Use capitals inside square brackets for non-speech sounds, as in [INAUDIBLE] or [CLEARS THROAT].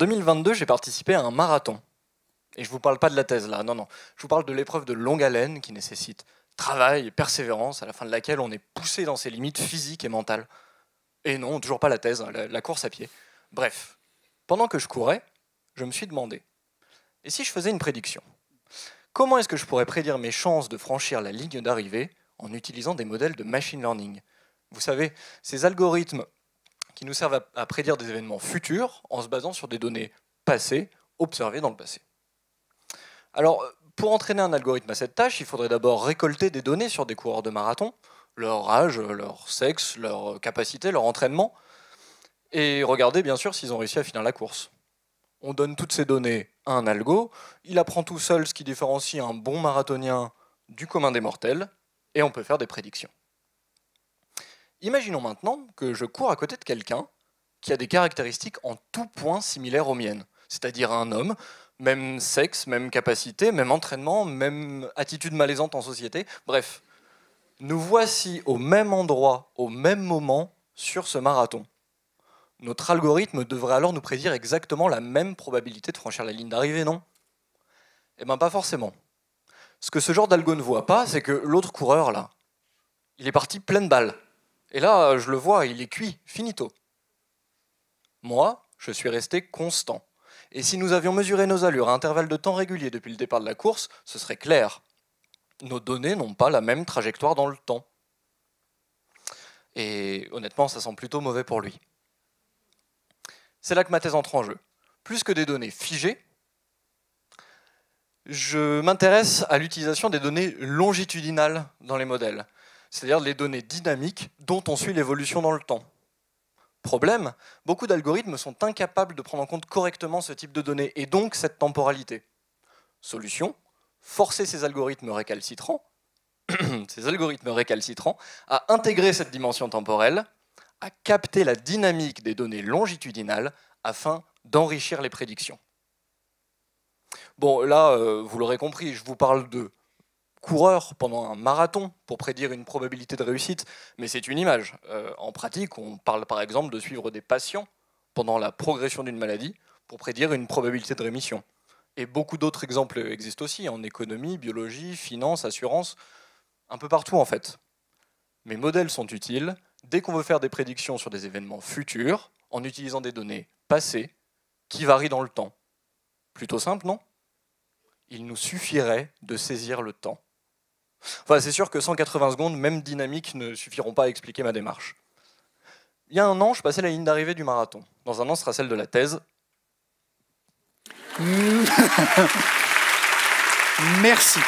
2022, j'ai participé à un marathon. Et je ne vous parle pas de la thèse là, non, non. Je vous parle de l'épreuve de longue haleine qui nécessite travail et persévérance, à la fin de laquelle on est poussé dans ses limites physiques et mentales. Et non, toujours pas la thèse, hein, la course à pied. Bref, pendant que je courais, je me suis demandé, et si je faisais une prédiction Comment est-ce que je pourrais prédire mes chances de franchir la ligne d'arrivée en utilisant des modèles de machine learning Vous savez, ces algorithmes qui nous servent à, prédire des événements futurs en se basant sur des données passées observées dans le passé. Alors, euh, pour entraîner un algorithme à cette tâche, il faudrait d'abord récolter des données sur des coureurs de marathon, leur âge, leur sexe, leur capacité, leur entraînement, et regarder bien sûr s'ils ont réussi à finir la course. On donne toutes ces données à un algo, il apprend tout seul ce qui différencie un bon marathonien du commun des mortels, et on peut faire des prédictions. Imaginons maintenant que je cours à côté de quelqu'un qui a des caractéristiques en tout point similaires aux miennes, c'est-à-dire un homme, même sexe, même capacité, même entraînement, même attitude malaisante en société, bref. Nous voici au même endroit, au même moment, sur ce marathon. Notre algorithme devrait alors nous prédire exactement la même probabilité de franchir la ligne d'arrivée, non Eh bien pas forcément. Ce que ce genre d'algo ne voit pas, c'est que l'autre coureur, là, il est parti plein de balles. Et là, euh, je le vois, il est cuit, finito. Moi, je suis resté constant. Et si nous avions mesuré nos allures à intervalles de temps réguliers depuis le départ de la course, ce serait clair. Nos données n'ont pas la même trajectoire dans le temps. Et honnêtement, ça sent plutôt mauvais pour lui. C'est là que ma thèse entre en jeu. Plus que des données figées, je m'intéresse à l'utilisation des données longitudinales dans les modèles c'est-à-dire les données dynamiques dont on suit l'évolution dans le temps. Problème, beaucoup d'algorithmes sont incapables de prendre en compte correctement ce type de données et donc cette temporalité. Solution, forcer ces algorithmes récalcitrants, [CLEARS THROAT] ces algorithmes récalcitrants à intégrer cette dimension temporelle, à capter la dynamique des données longitudinales afin d'enrichir les prédictions. Bon, là, euh, vous l'aurez compris, je vous parle de coureur pendant un marathon pour prédire une probabilité de réussite, mais c'est une image. Euh, en pratique, on parle par exemple de suivre des patients pendant la progression d'une maladie pour prédire une probabilité de rémission. Et beaucoup d'autres exemples existent aussi en économie, biologie, finance, assurance, un peu partout en fait. Mes modèles sont utiles dès qu'on veut faire des prédictions sur des événements futurs en utilisant des données passées qui varient dans le temps. Plutôt simple, non Il nous suffirait de saisir le temps. Enfin, c'est sûr que 180 secondes, même dynamique, ne suffiront pas à expliquer ma démarche. Il y a un an, je passais la ligne d'arrivée du marathon. Dans un an, ce sera celle de la thèse. Merci.